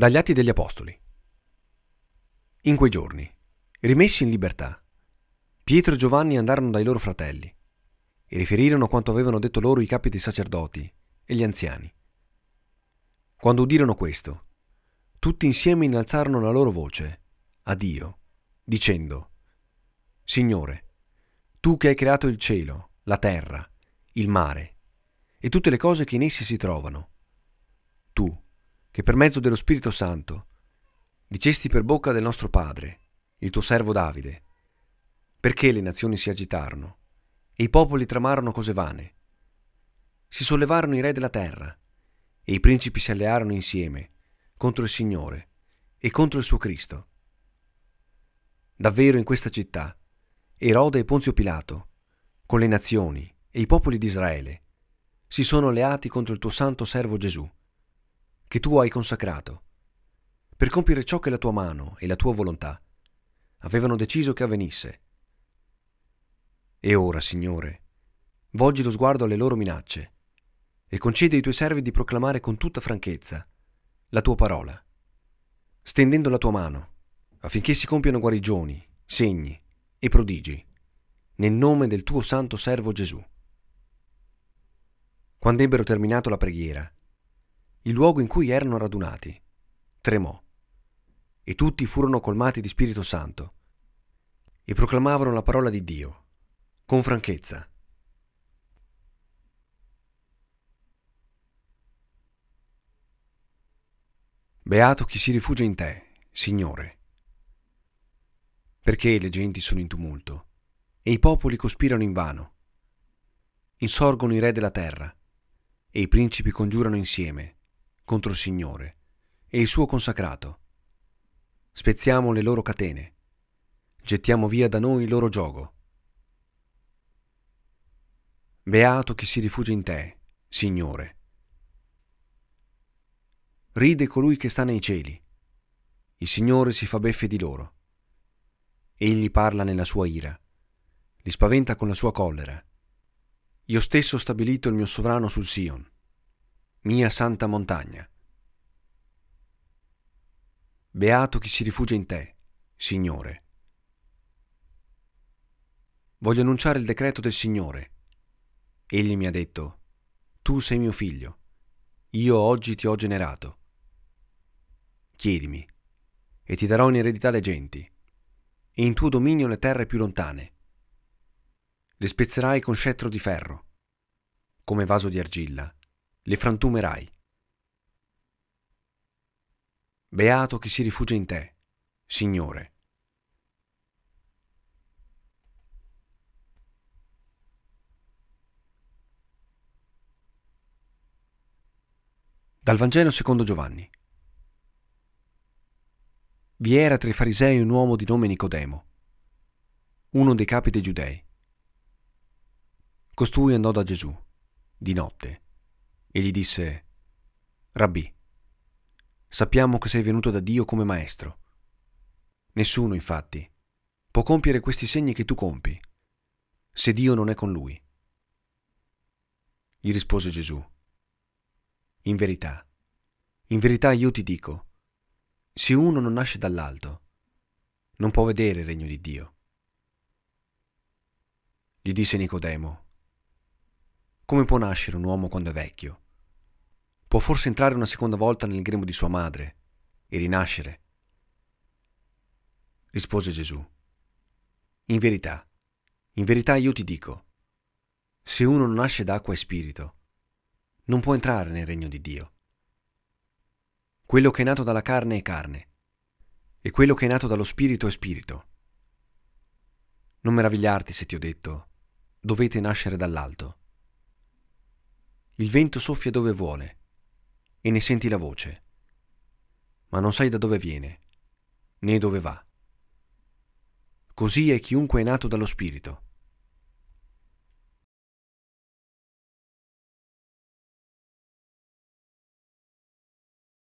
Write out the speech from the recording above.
Dagli Atti degli Apostoli. In quei giorni, rimessi in libertà, Pietro e Giovanni andarono dai loro fratelli e riferirono quanto avevano detto loro i capi dei sacerdoti e gli anziani. Quando udirono questo, tutti insieme innalzarono la loro voce a Dio, dicendo, Signore, tu che hai creato il cielo, la terra, il mare e tutte le cose che in essi si trovano, tu che per mezzo dello Spirito Santo dicesti per bocca del nostro Padre, il tuo servo Davide, perché le nazioni si agitarono e i popoli tramarono cose vane. Si sollevarono i re della terra e i principi si allearono insieme contro il Signore e contro il suo Cristo. Davvero in questa città Erode e Ponzio Pilato, con le nazioni e i popoli di Israele, si sono alleati contro il tuo santo servo Gesù che tu hai consacrato, per compiere ciò che la tua mano e la tua volontà avevano deciso che avvenisse. E ora, Signore, volgi lo sguardo alle loro minacce e concedi ai tuoi servi di proclamare con tutta franchezza la tua parola, stendendo la tua mano affinché si compiano guarigioni, segni e prodigi, nel nome del tuo santo servo Gesù. Quando ebbero terminato la preghiera, il luogo in cui erano radunati. Tremò. E tutti furono colmati di Spirito Santo e proclamavano la parola di Dio, con franchezza. Beato chi si rifugia in te, Signore. Perché le genti sono in tumulto e i popoli cospirano in vano. Insorgono i re della terra e i principi congiurano insieme contro il Signore e il suo consacrato. Spezziamo le loro catene, gettiamo via da noi il loro gioco. Beato chi si rifugia in te, Signore. Ride colui che sta nei cieli. Il Signore si fa beffe di loro. Egli parla nella sua ira, li spaventa con la sua collera. Io stesso ho stabilito il mio sovrano sul Sion mia santa montagna. Beato chi si rifugia in te, Signore. Voglio annunciare il decreto del Signore. Egli mi ha detto, Tu sei mio figlio, io oggi ti ho generato. Chiedimi, e ti darò in eredità le genti, e in tuo dominio le terre più lontane. Le spezzerai con scettro di ferro, come vaso di argilla, le frantumerai. Beato chi si rifugia in te, Signore. Dal Vangelo secondo Giovanni. Vi era tra i farisei un uomo di nome Nicodemo, uno dei capi dei giudei. Costui andò da Gesù, di notte, e gli disse, Rabbi, sappiamo che sei venuto da Dio come maestro. Nessuno, infatti, può compiere questi segni che tu compi, se Dio non è con lui. Gli rispose Gesù, In verità, in verità io ti dico, se uno non nasce dall'alto, non può vedere il regno di Dio. Gli disse Nicodemo, Come può nascere un uomo quando è vecchio? può forse entrare una seconda volta nel grembo di sua madre e rinascere. Rispose Gesù. In verità, in verità io ti dico, se uno non nasce d'acqua e spirito, non può entrare nel regno di Dio. Quello che è nato dalla carne è carne, e quello che è nato dallo spirito è spirito. Non meravigliarti se ti ho detto, dovete nascere dall'alto. Il vento soffia dove vuole e ne senti la voce, ma non sai da dove viene né dove va. Così è chiunque è nato dallo Spirito.